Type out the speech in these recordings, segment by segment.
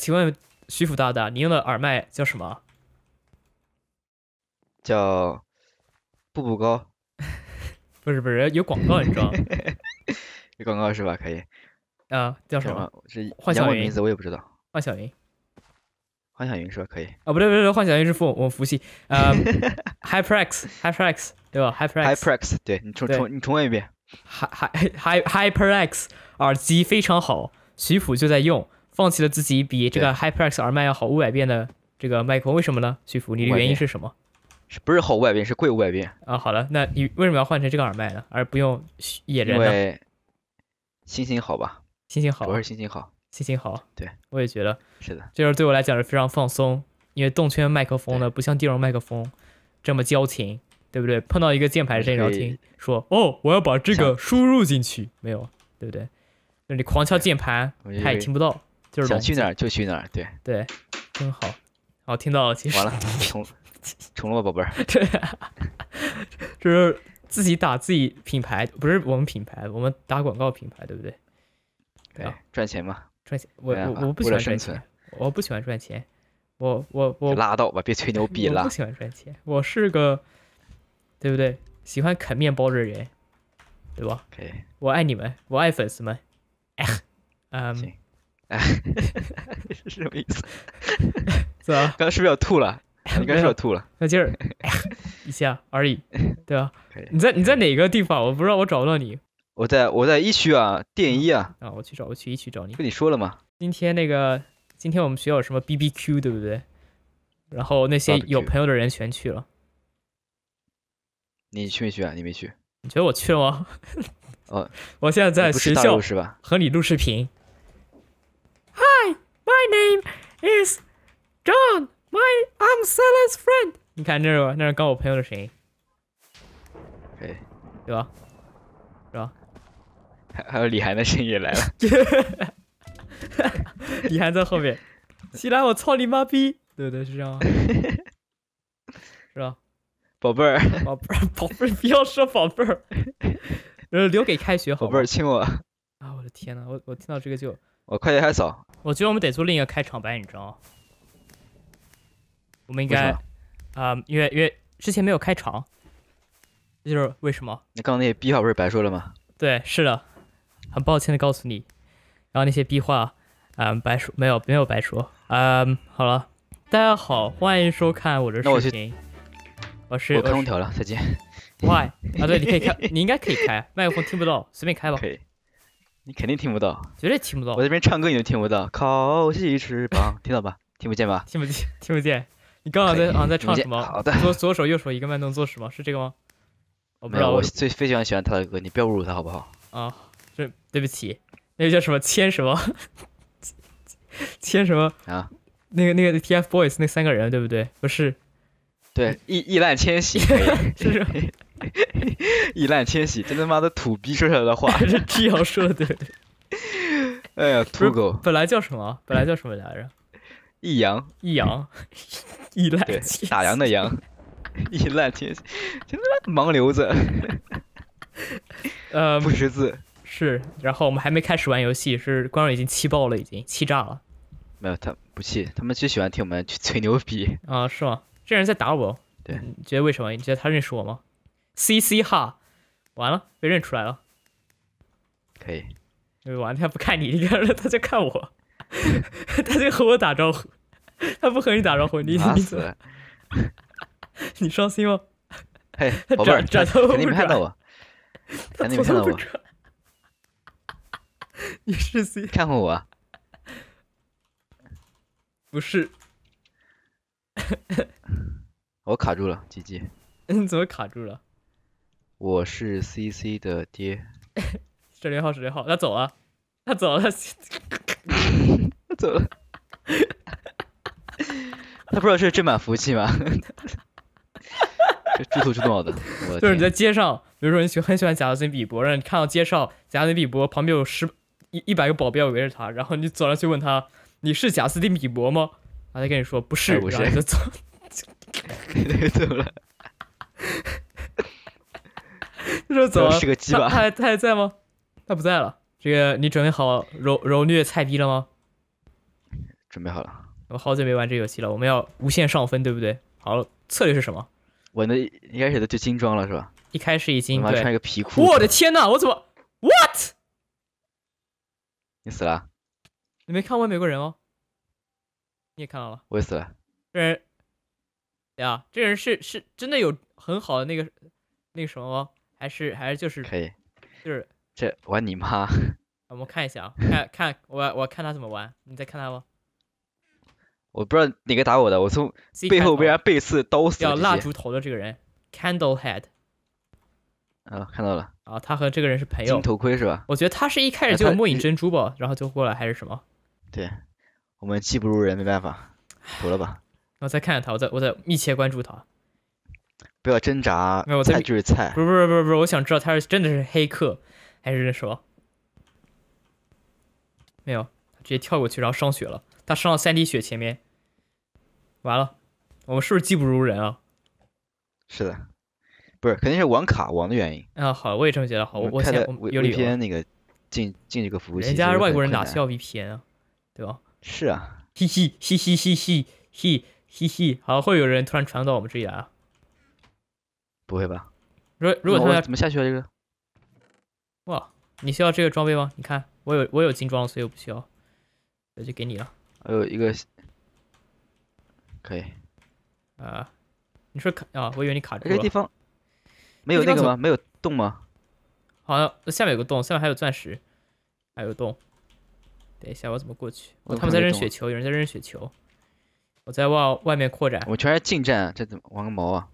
请问徐福大大，你用的耳麦叫什么？叫步步高。不是不是，有广告你知道？有广告是吧？可以。啊，叫什么？换小云名字我也不知道。换小云，换小云是吧？可以。啊，不对不对，换小云是负，我们福气。啊，HyperX，HyperX，对吧？HyperX，HyperX，对你重重你重问一遍。HyperX 耳机非常好，徐福就在用。放弃了自己比这个 HyperX 耳麦要好五百遍的这个麦克，风，为什么呢？徐福，你的原因是什么？是不是好五百遍？是贵五百遍啊！好了，那你为什么要换成这个耳麦呢？而不用野人呢？因为心情好吧，心情好，主要是心情好，心情好。对，我也觉得是的。就是对我来讲是非常放松，因为动圈麦克风呢，不像电容麦克风这么矫情，对不对？碰到一个键盘真人听，说哦，我要把这个输入进去，没有，对不对？那你狂敲键盘，他也听不到。就是想去哪儿就去哪儿，对对，真好。哦，听到其实完了，宠 宠了宝贝儿。对，就是自己打自己品牌，不是我们品牌，我们打广告品牌，对不对？对，赚钱嘛，赚钱。我我我不喜欢赚钱，我不喜欢赚钱。我我我拉倒吧，别吹牛逼了。我不喜欢赚钱，我是个对不对？喜欢啃面包的人，对吧？可以。我爱你们，我爱粉丝们。哎，嗯。哎，是什么意思？是吧？刚刚是不是要吐了？应该是要吐了，没劲儿一下而已，对吧？你在你在哪个地方？我不知道，我找不到你。我在我在一区啊，电一啊。啊，我去找，我去一区找你。跟你说了吗？今天那个今天我们学校有什么 BBQ，对不对？然后那些有朋友的人全去了。你去没去啊？你没去？你觉得我去了吗？哦，我现在在学校是吧？和你录视频。My name is John. My I'm s a l l y s friend. 你看，这是那是刚我朋友的声音，对吧？是吧？还还有李涵的声音也来了。李涵在后面。起来，我操你妈逼！对对，是这样。吗？是吧？宝贝儿，宝贝儿，宝贝儿，不要说宝贝儿。留给开学。宝贝儿，亲我。啊！我的天呐，我我听到这个就。我快递还少，我觉得我们得做另一个开场白，你知道吗？我们应该，啊，因为因为之前没有开场，这就是为什么。你刚刚那些逼话不是白说了吗？对，是的，很抱歉的告诉你，然后那些逼话，啊，白说，没有没有白说，啊，好了，大家好，欢迎收看我的视频，我是我开空调了，再见。Why？啊，对，你可以开，你应该可以开，麦克风听不到，随便开吧。你肯定听不到，绝对听不到。我这边唱歌，你都听不到。烤鸡翅膀，听到吧？听不见吧？听不见，听不见。你刚刚在啊，在唱什么？好的。左左手右手一个慢动作是吗？是这个吗？我不知道。我最非常喜欢他的歌，你不要侮辱他好不好？啊，这对不起。那个叫什么？千什么？千 什么啊？那个那个 TFBOYS 那三个人对不对？不是。对，易易烊千玺，是。一烂千玺，这他妈的土逼说出来的话。这鸡毛说的对。哎呀，土狗。本来叫什么？本来叫什么来着？易阳，易阳，易烂千打烊的烊，易烂千玺，真的盲流子。呃，不识字。是，然后我们还没开始玩游戏，是观众已经气爆了，已经气炸了。没有，他不气，他们就喜欢听我们去吹牛逼。啊，是吗？这人在打我。对。你觉得为什么？你觉得他认识我吗？C C 哈，完了，被认出来了。可以，因为完了他不看你，一个人，他在看我，他在和我打招呼，他不和你打招呼，你你死 你伤心吗？嘿，转转头不转，肯定拍到我，肯定看到我。你是 C，看过我？不是，我卡住了，鸡你怎么卡住了。我是 C C 的爹。十六号，十六号，他走了，他走了，他走了，他不知道是正版服务器吗？这制图是重要的，就是你在街上，比如说你喜很喜欢贾斯汀比伯，然后你看到街上贾斯汀比伯旁边有十一一百个保镖围着他，然后你走上去问他：“你是贾斯汀比伯吗？”他他跟你说：“不是。”然后你就走，走了。这是个鸡巴？他他还在吗？他不在了。这个你准备好蹂蹂虐菜逼了吗？准备好了。我好久没玩这游戏了，我们要无限上分，对不对？好，策略是什么？我那一开始的就精装了，是吧？一开始已经。你穿一个皮裤。我的天呐，我怎么？What？你死了？你没看过美国人哦。你也看到了。我也死了。这人，呀，这人是是真的有很好的那个那个什么吗？还是还是就是可以，就是这玩你妈！我们看一下啊，看看我我看他怎么玩，你再看他吧。我不知道哪个打我的，我从背后被人背刺刀死的。叫蜡烛头的这个人，Candle Head，啊看到了啊，他和这个人是朋友。金头盔是吧？我觉得他是一开始就末影珍珠吧，然后就过来还是什么？对，我们技不如人没办法，服了吧。我再看看他，我再我再密切关注他。不要挣扎，菜就是菜。不是不是不是不是，我想知道他是真的是黑客，还是什么？没有，直接跳过去，然后上血了。他上了三滴血，前面完了。我们是不是技不如人啊？是的，不是，肯定是网卡网的原因。啊，好，我也这么觉得。好，我我有理。我先那个进进这个服务器。人家是外国人打，需要 VPN 啊，对吧？是啊。嘻嘻嘻嘻嘻嘻嘻嘻，好，会有人突然传到我们这里来啊。不会吧？如如果他们要怎么下去？啊？这个哇，你需要这个装备吗？你看我有我有金装，所以我不需要，那就给你了。还有一个可以啊？你说卡啊？我以为你卡住了。这个地方没有那个吗？没有洞吗？好像下面有个洞，下面还有钻石，还有洞。等一下，我怎么过去？他们在扔雪球，有人在扔雪球。我在往外面扩展。我全是近战，这怎么玩个毛啊？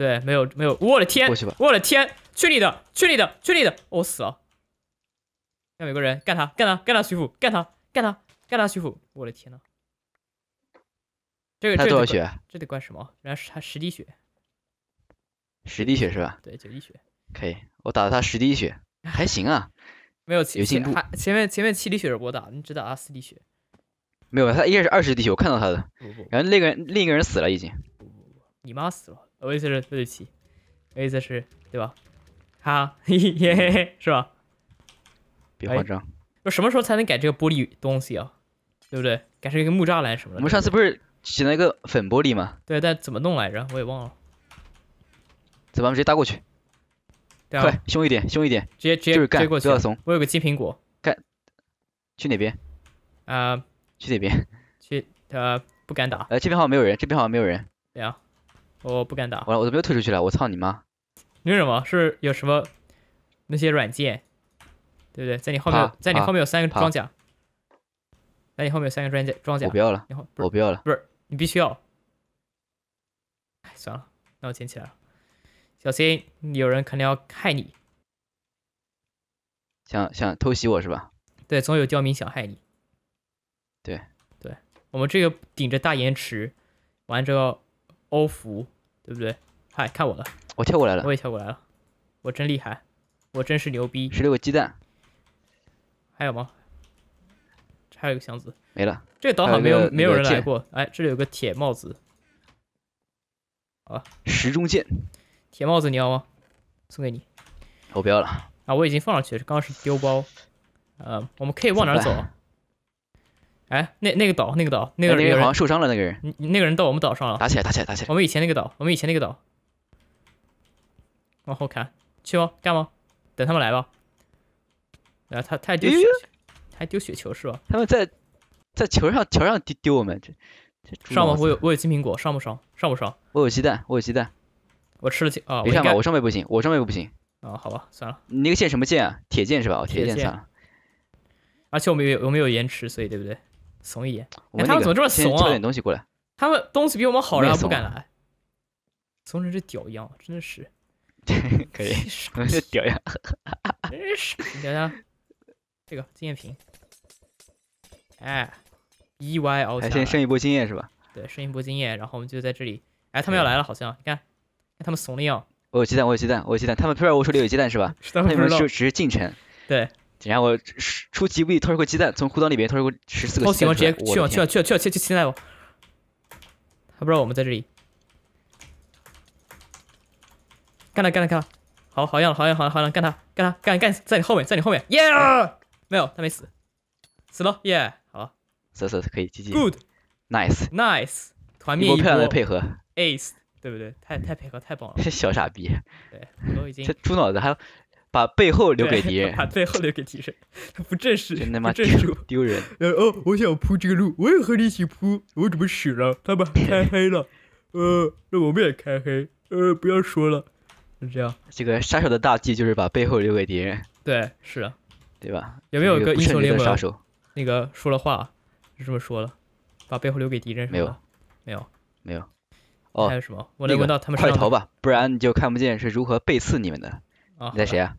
对，没有没有，我的天，我的天，去你的，去你的，去你的，我死了！让美国人干他，干他，干他，徐福，干他，干他，干他，徐福！我的天呐！这个他多少血？这得管什么？原来是他十滴血，十滴血是吧？对，九滴血，可以，我打了他十滴血，还行啊，没有前面前面七滴血是我打，你只打他四滴血，没有，他应该是二十滴血，我看到他的，不不，然后那个人另一个人死了已经，不不不，你妈死了。我意思是对不起，我意思是对吧？好，是吧？别慌张。那什么时候才能改这个玻璃东西啊？对不对？改成一个木栅栏什么的。我们上次不是捡了一个粉玻璃吗？对，但怎么弄来着？我也忘了。怎么？接搭过去？快，凶一点，凶一点！直接直接就是干，不要怂。我有个金苹果，干！去哪边？啊，去哪边？去，他不敢打。呃，这边好像没有人，这边好像没有人。对啊。我不敢打，我怎么又退出去了？我操你妈！你为什么？是有什么那些软件，对不对？在你后面，在你后面有三个装甲，在你后面有三个装甲装甲。我不要了，我不要了，不是你必须要。哎，算了，那我捡起来了。小心，有人肯定要害你。想想偷袭我是吧？对，总有刁民想害你。对，对我们这个顶着大延迟，完之后欧服对不对？嗨，看我了，我跳过来了，我也跳过来了，我真厉害，我真是牛逼。十六个鸡蛋，还有吗？还有一个箱子，没了。这个岛好没有没有人来过，哎，这里有个铁帽子，啊，时钟剑，铁帽子你要吗？送给你，我不要了。啊，我已经放上去了，刚刚是丢包。呃，我们可以往哪走？哎，那那个岛，那个岛，那个人好像受伤了。那个人，那个人到我们岛上了。打起来，打起来，打起来！我们以前那个岛，我们以前那个岛。往后看，去吧，干吧，等他们来吧。哎，他他还丢雪，还丢雪球是吧？他们在在球上球上丢丢我们。这这上我有我有金苹果，上不上？上不上？我有鸡蛋，我有鸡蛋。我吃了金啊！别上我，我上面不行，我上面不行。啊，好吧，算了。你那个剑什么剑啊？铁剑是吧？铁剑算了。而且我们有我们有延迟，所以对不对？怂一眼，他们怎么这么怂啊？交点东西过来，他们东西比我们好然后不敢来。怂成这屌样，真的是。可以。什这屌样？真是。你等等，这个经验瓶。哎，EY 奥特。还先升一波经验是吧？对，升一波经验，然后我们就在这里。哎，他们要来了，好像。你看，他们怂的要。我有鸡蛋，我有鸡蛋，我有鸡蛋。他们突然，我手里有鸡蛋是吧？他们他们就只是进城。对。竟然我出级位掏出个鸡蛋，从裤裆里面掏出个十四个。不行，直接去吧，去吧，去吧，去吧，去去去！现在吧。他不知道我们在这里。干他，干他，干他！好好样好样，好样好样！干他，干他，干干在你后面，在你后面！Yeah，没有，他没死，死了！Yeah，好，死死可以，继续。Good，Nice，Nice，团灭一波。一波漂亮配合。Ace，对不对？太太配合，太棒了。小傻逼。对，我都已经。这猪脑子还。有。把背后留给敌人，把背后留给敌人，他不正视，真他妈丢丢人。呃哦，我想铺这个路，我也和你一起铺，我怎么死了？他们开 黑了，呃，那我们也开黑，呃，不要说了，就这样。这个杀手的大忌就是把背后留给敌人。对，是啊，对吧？有没有一个英雄联盟，杀手？那个说了话，就这么说了，把背后留给敌人？没有，没有，没有。哦，还有什么？快投吧，不然你就看不见是如何背刺你们的。你在谁啊？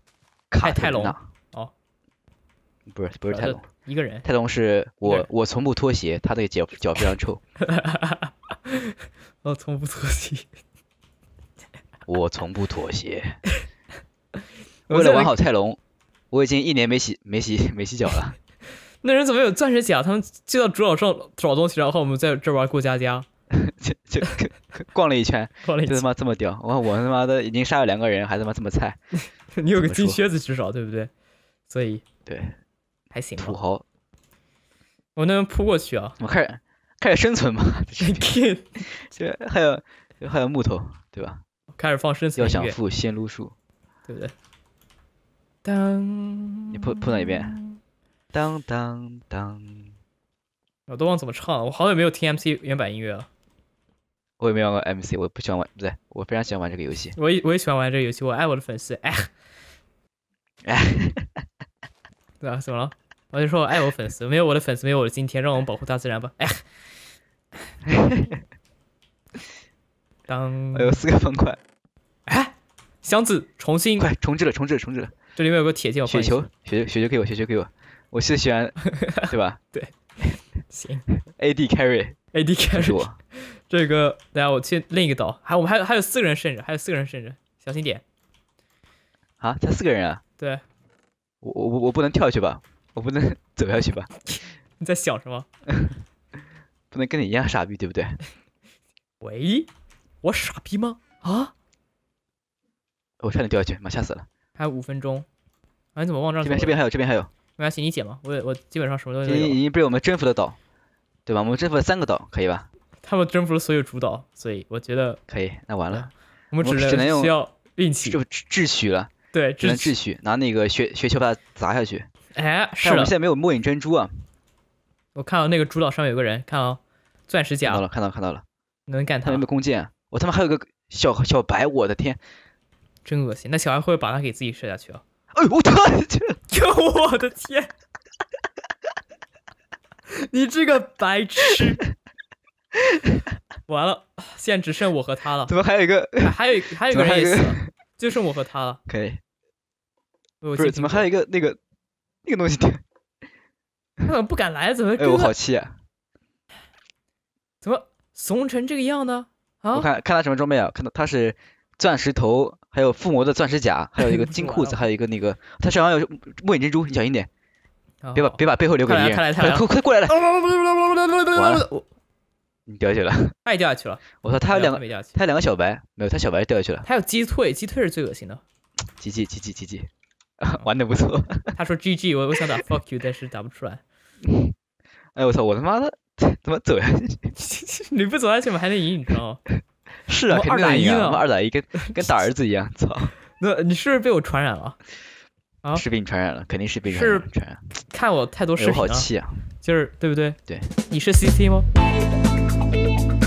卡泰龙哦，不是不是泰龙，一个人。泰龙是我，我从不脱鞋，他的脚脚非常臭。我 从不脱鞋。我从不妥协。为了玩好泰隆，我已经一年没洗没洗没洗脚了。那人怎么有钻石甲？他们就到主岛上找东西，然后我们在这玩过家家。就逛了一圈，就他妈这么屌！我我他妈的已经杀了两个人，还他妈这么菜。你有个金靴子至少对不对？所以对，还行。土豪，我那边扑过去啊！我开始开始生存嘛。天，这还有还有木头对吧？开始放生存要想富，先撸树，对不对？当，你扑扑到一边？当当当，我都忘怎么唱了。我好久没有听 m c 原版音乐了。我也没玩过 MC，我不喜欢玩，不对，我非常喜欢玩这个游戏。我也我也喜欢玩这个游戏，我爱我的粉丝，哎，哎，对啊，怎么了？我就说我爱我粉丝，没有我的粉丝，没有我的今天。让我们保护大自然吧，哎，当，有四个方块，哎，箱子重新快重置了，重置，了，重置了。这里面有个铁剑，雪球，雪雪球给我，雪球给我。我是喜欢，对吧？对，行。A D Carry，A D Carry 我。这个，等下我去另一个岛，还我们还有还有四个人剩着，还有四个人剩着，小心点。啊，才四个人啊？对，我我我不能跳下去吧？我不能 走下去吧？你在想什么？不能跟你一样傻逼，对不对？喂，我傻逼吗？啊，我差点掉下去，妈吓死了。还有五分钟，啊？你怎么忘掉？这边这边还有，这边还有。没关系，你解嘛？我我基本上什么都有。已经已经被我们征服的岛，对吧？我们征服了三个岛，可以吧？他们征服了所有主岛，所以我觉得可以。那完了，我们只能需要运气，就秩序了。对，只能秩序，拿那个雪雪球把它砸下去。哎，是我们现在没有末影珍珠啊！我看到那个主岛上面有个人，看哦，钻石甲。看到了，看到看到了。能干他？有没有弓箭？我他妈还有个小小白，我的天，真恶心！那小孩会不会把他给自己射下去啊？哎呦，我太绝！我的天，你这个白痴！完了，现在只剩我和他了。怎么还有一个？还有一还有一个人也死了，就剩我和他了。可以，不是怎么还有一个那个那个东西？他怎么不敢来？怎么？哎，我好气！啊！怎么怂成这个样呢？啊！我看看他什么装备啊？看到他是钻石头，还有附魔的钻石甲，还有一个金裤子，还有一个那个他身上有末影珍珠，你小心点，别把别把背后留给别人。快快过来了！掉下去了，他 也掉下去了。我操，他有两个，他有两个小白，没有，他小白掉下去了。他有击退，击退是最恶心的。击击击击击击，玩的不错。他说 G G，我我想打 Fuck you，但是打不出来。哎，我操，我他妈的怎么走下去？你不走下去吗？还能赢，你知道吗？是啊，二打一二打一跟跟打儿子一样。操，那你是不是被我传染了？啊，是被你传染了？肯定是被传染。看我太多视频了。好气啊！就是对不对？对，你是 C C 吗？Thank you.